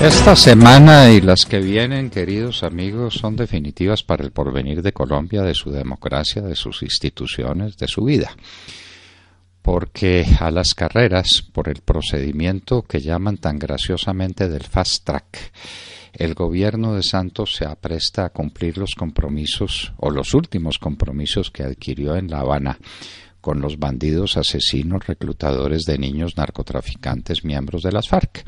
Esta semana y las que vienen, queridos amigos, son definitivas para el porvenir de Colombia, de su democracia, de sus instituciones, de su vida. Porque a las carreras, por el procedimiento que llaman tan graciosamente del fast track, el gobierno de Santos se apresta a cumplir los compromisos o los últimos compromisos que adquirió en La Habana con los bandidos asesinos reclutadores de niños narcotraficantes miembros de las FARC.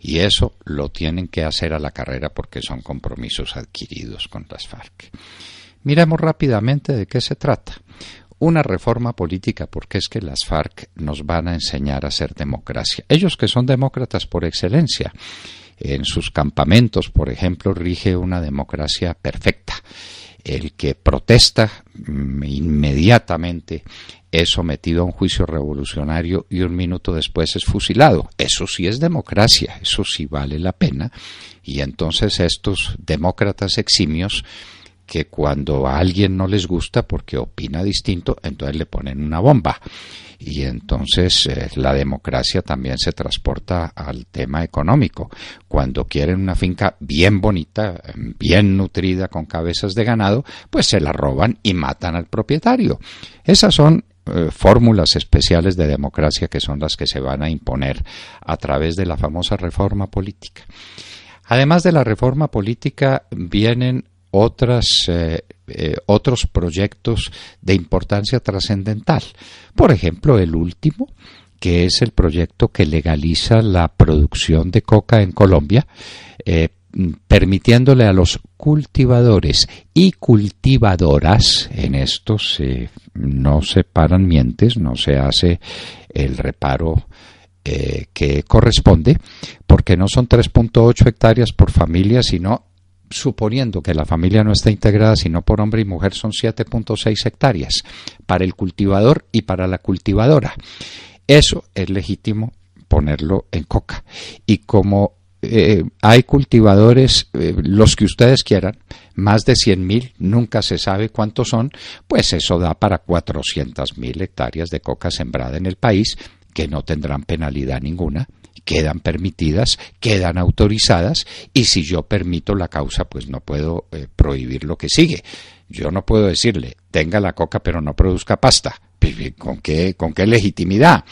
Y eso lo tienen que hacer a la carrera porque son compromisos adquiridos con las FARC. Miremos rápidamente de qué se trata. Una reforma política, porque es que las FARC nos van a enseñar a ser democracia. Ellos que son demócratas por excelencia, en sus campamentos, por ejemplo, rige una democracia perfecta el que protesta mm, inmediatamente es sometido a un juicio revolucionario y un minuto después es fusilado. Eso sí es democracia, eso sí vale la pena. Y entonces estos demócratas eximios que cuando a alguien no les gusta porque opina distinto, entonces le ponen una bomba. Y entonces eh, la democracia también se transporta al tema económico. Cuando quieren una finca bien bonita, em, bien nutrida con cabezas de ganado, pues se la roban y matan al propietario. Esas son eh, fórmulas especiales de democracia que son las que se van a imponer a través de la famosa reforma política. Además de la reforma política vienen otras, eh, eh, otros proyectos de importancia trascendental. Por ejemplo, el último, que es el proyecto que legaliza la producción de coca en Colombia, eh, permitiéndole a los cultivadores y cultivadoras, en estos no se paran mientes, no se hace el reparo que corresponde, porque no son 3.8 hectáreas por familia, sino suponiendo que la familia no está integrada sino por hombre y mujer, son 7.6 hectáreas para el cultivador y para la cultivadora. Eso es legítimo ponerlo en coca. Y como eh, hay cultivadores, eh, los que ustedes quieran, más de 100.000, nunca se sabe cuántos son, pues eso da para 400.000 hectáreas de coca sembrada en el país, que no tendrán penalidad ninguna, quedan permitidas, quedan autorizadas y si yo permito la causa, pues no puedo eh, prohibir lo que sigue. Yo no puedo decirle, tenga la coca pero no produzca pasta. ¿Con qué, con qué legitimidad?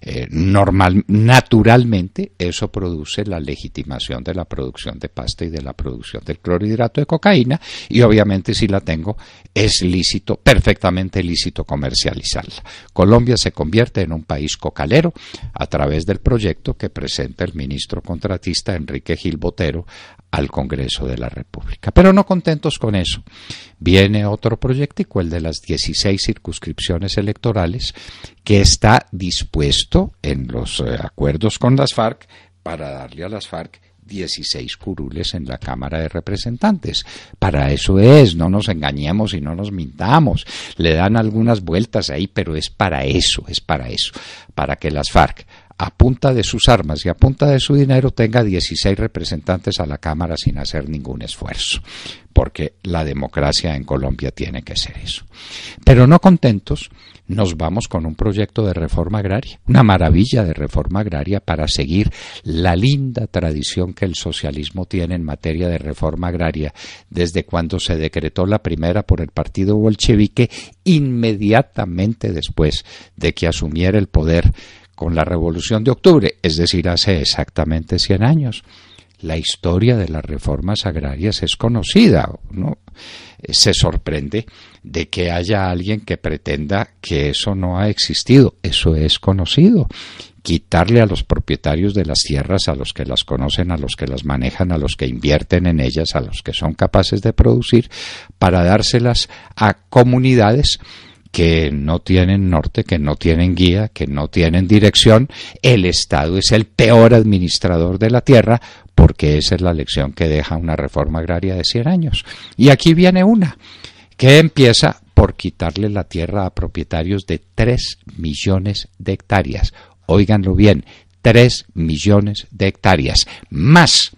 Eh, normal, naturalmente, eso produce la legitimación de la producción de pasta y de la producción del clorhidrato de cocaína, y obviamente, si la tengo, es lícito, perfectamente lícito comercializarla. Colombia se convierte en un país cocalero a través del proyecto que presenta el ministro contratista Enrique Gil Botero al Congreso de la República. Pero no contentos con eso. Viene otro proyecto y el de las 16 circunscripciones electorales electorales que está dispuesto en los eh, acuerdos con las FARC para darle a las FARC 16 curules en la Cámara de Representantes. Para eso es, no nos engañemos y no nos mintamos. Le dan algunas vueltas ahí, pero es para eso, es para eso, para que las FARC a punta de sus armas y a punta de su dinero tenga 16 representantes a la Cámara sin hacer ningún esfuerzo, porque la democracia en Colombia tiene que ser eso. Pero no contentos, nos vamos con un proyecto de reforma agraria, una maravilla de reforma agraria para seguir la linda tradición que el socialismo tiene en materia de reforma agraria desde cuando se decretó la primera por el partido bolchevique inmediatamente después de que asumiera el poder con la Revolución de Octubre, es decir, hace exactamente 100 años. La historia de las reformas agrarias es conocida, ¿no? Eh, se sorprende de que haya alguien que pretenda que eso no ha existido. Eso es conocido quitarle a los propietarios de las tierras, a los que las conocen, a los que las manejan, a los que invierten en ellas, a los que son capaces de producir, para dárselas a comunidades que no tienen norte, que no tienen guía, que no tienen dirección. El Estado es el peor administrador de la tierra porque esa es la lección que deja una reforma agraria de 100 años. Y aquí viene una que empieza por quitarle la tierra a propietarios de 3 millones de hectáreas. Óiganlo bien, 3 millones de hectáreas, más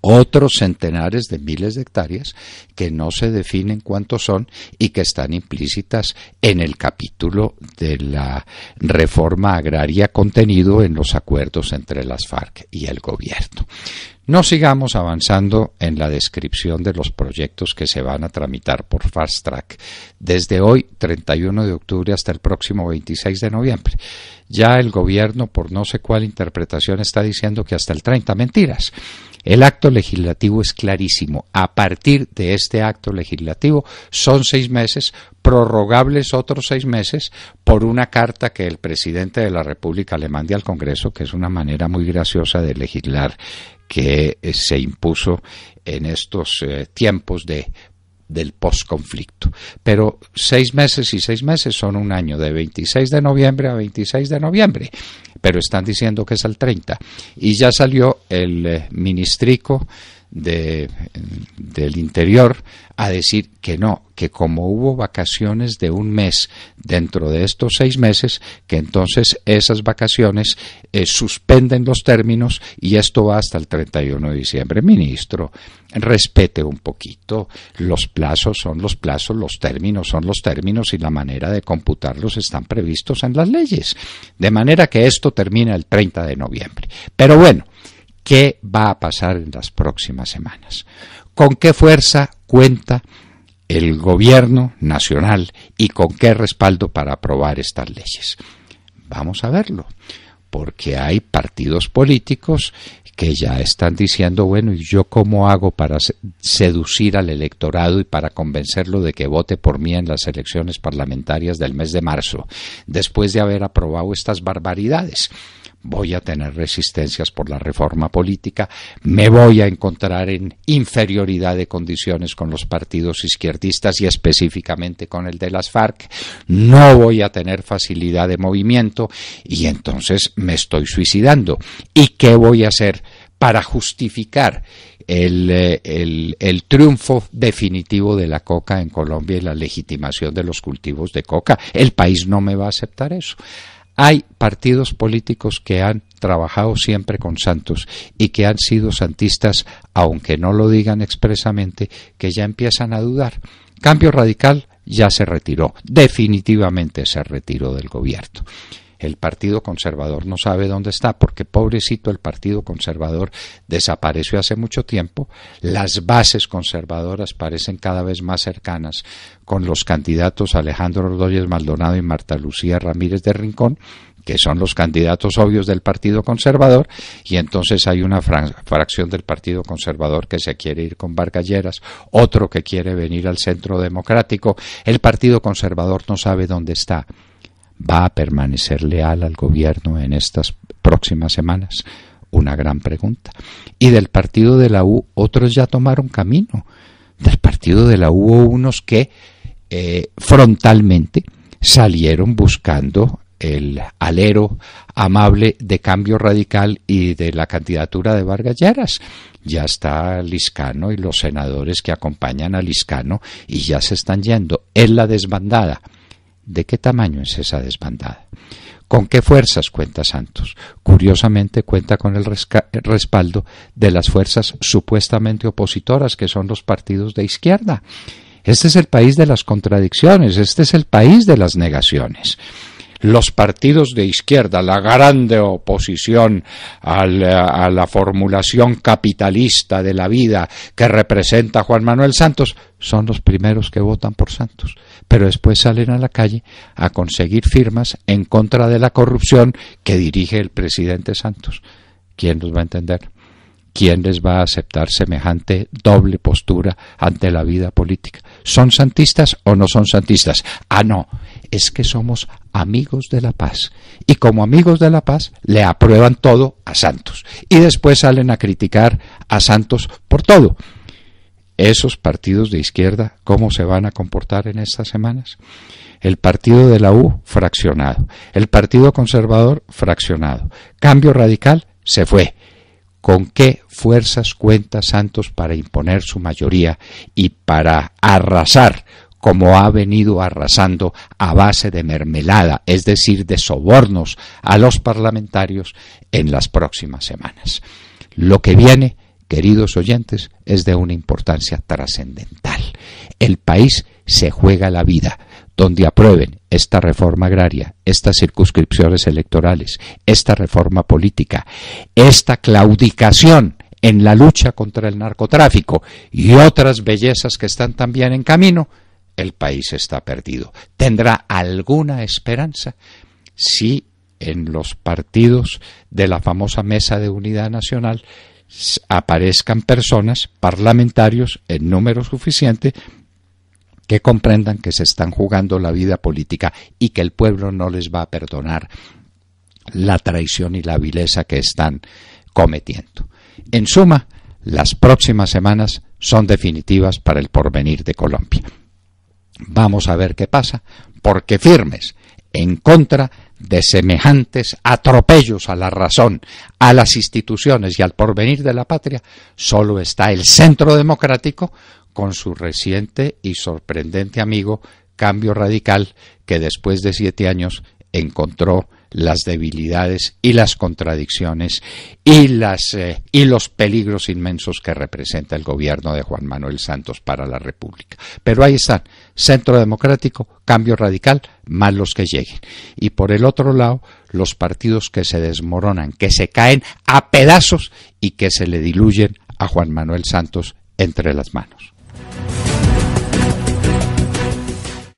otros centenares de miles de hectáreas que no se definen cuántos son y que están implícitas en el capítulo de la reforma agraria contenido en los acuerdos entre las FARC y el gobierno. No sigamos avanzando en la descripción de los proyectos que se van a tramitar por Fast Track desde hoy 31 de octubre hasta el próximo 26 de noviembre. Ya el gobierno por no sé cuál interpretación está diciendo que hasta el 30 mentiras. El acto legislativo es clarísimo. A partir de este acto legislativo son seis meses, prorrogables otros seis meses por una carta que el presidente de la República le mande al Congreso, que es una manera muy graciosa de legislar que eh, se impuso en estos eh, tiempos de del posconflicto. Pero seis meses y seis meses son un año, de 26 de noviembre a 26 de noviembre pero están diciendo que es al 30. Y ya salió el eh, ministrico de, del interior a decir que no, que como hubo vacaciones de un mes dentro de estos seis meses, que entonces esas vacaciones eh, suspenden los términos y esto va hasta el 31 de diciembre. Ministro, respete un poquito, los plazos son los plazos, los términos son los términos y la manera de computarlos están previstos en las leyes. De manera que esto termina el 30 de noviembre. Pero bueno, qué va a pasar en las próximas semanas. ¿Con qué fuerza cuenta el gobierno nacional y con qué respaldo para aprobar estas leyes? Vamos a verlo, porque hay partidos políticos que ya están diciendo, bueno, ¿y yo cómo hago para seducir al electorado y para convencerlo de que vote por mí en las elecciones parlamentarias del mes de marzo, después de haber aprobado estas barbaridades? voy a tener resistencias por la reforma política, me voy a encontrar en inferioridad de condiciones con los partidos izquierdistas y específicamente con el de las FARC, no voy a tener facilidad de movimiento y entonces me estoy suicidando. ¿Y qué voy a hacer para justificar el, eh, triunfo definitivo de la coca en Colombia y la legitimación de los cultivos de coca. El país no me va a aceptar eso. Hay partidos políticos que han trabajado siempre con santos y que han sido santistas, aunque no lo digan expresamente, que ya empiezan a dudar. Cambio radical ya se retiró, definitivamente se retiró del gobierno. El Partido Conservador no sabe dónde está porque pobrecito el Partido Conservador desapareció hace mucho tiempo. Las bases conservadoras parecen cada vez más cercanas con los candidatos Alejandro Rodríguez Maldonado y Marta Lucía Ramírez de Rincón que son los candidatos obvios del Partido Conservador, y entonces hay una fracción del Partido Conservador que se quiere ir con Lleras, otro que quiere venir al centro democrático. El Partido Conservador no sabe dónde está va a permanecer leal al gobierno en estas próximas semanas? Una gran pregunta. Y del partido de la U, otros ya tomaron camino. Del partido de la U hubo unos que eh, frontalmente salieron buscando el alero amable de cambio radical y de la candidatura de Vargas Lleras. Ya está Liscano y los senadores que acompañan a Liscano y ya se están yendo. en la desbandada. ¿De qué tamaño es esa desbandada? ¿Con qué fuerzas cuenta Santos? Curiosamente cuenta con el eh, respaldo de las fuerzas supuestamente opositoras, que son los partidos de izquierda. Este es el país de las contradicciones, este es el país de las negaciones los partidos de izquierda, la grande oposición a la, a la formulación capitalista de la vida que representa Juan Manuel Santos, son los primeros que votan por Santos, pero después salen a la calle a conseguir firmas en contra de la corrupción que dirige el presidente Santos. ¿Quién los va a entender? ¿Quién les va a aceptar semejante doble postura ante la vida política? ¿Son santistas o no son santistas? Ah, no, es que somos amigos de la paz. Y como amigos de la paz, le aprueban todo a Santos. Y después salen a criticar a Santos por todo. Esos partidos de izquierda, ¿cómo se van a comportar en estas semanas? El partido de la U, fraccionado. El partido conservador, fraccionado. Cambio radical, se fue con qué fuerzas cuenta Santos para imponer su mayoría y para arrasar como ha venido arrasando a base de mermelada, es decir, de sobornos a los parlamentarios en las próximas semanas. Lo que viene, queridos oyentes, es de una importancia trascendental. El país se juega la vida donde aprueben esta reforma agraria, estas circunscripciones electorales, esta reforma política, esta claudicación en la lucha contra el narcotráfico y otras bellezas que están también en camino, el país está perdido. ¿Tendrá alguna esperanza? Si en los partidos de la famosa Mesa de Unidad Nacional aparezcan personas, parlamentarios en número suficiente, que comprendan que se están jugando la vida política y que el pueblo no les va a perdonar la traición y la vileza que están cometiendo. En suma, las próximas semanas son definitivas para el porvenir de Colombia. Vamos a ver qué pasa, porque firmes en contra de semejantes atropellos a la razón, a las instituciones y al porvenir de la patria, solo está el centro democrático con su reciente y sorprendente amigo Cambio Radical, que después de siete años encontró las debilidades y las contradicciones y, las, eh, y los peligros inmensos que representa el gobierno de Juan Manuel Santos para la República. Pero ahí están, centro democrático, cambio radical, más los que lleguen. Y por el otro lado, los partidos que se desmoronan, que se caen a pedazos y que se le diluyen a Juan Manuel Santos entre las manos.